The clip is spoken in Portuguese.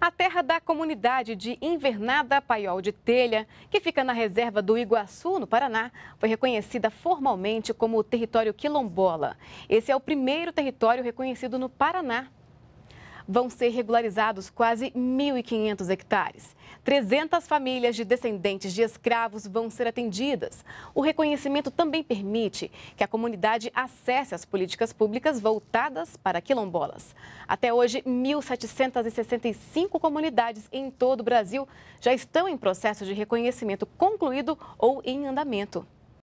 A terra da comunidade de Invernada Paiol de Telha, que fica na reserva do Iguaçu, no Paraná, foi reconhecida formalmente como território quilombola. Esse é o primeiro território reconhecido no Paraná vão ser regularizados quase 1.500 hectares. 300 famílias de descendentes de escravos vão ser atendidas. O reconhecimento também permite que a comunidade acesse as políticas públicas voltadas para quilombolas. Até hoje, 1.765 comunidades em todo o Brasil já estão em processo de reconhecimento concluído ou em andamento.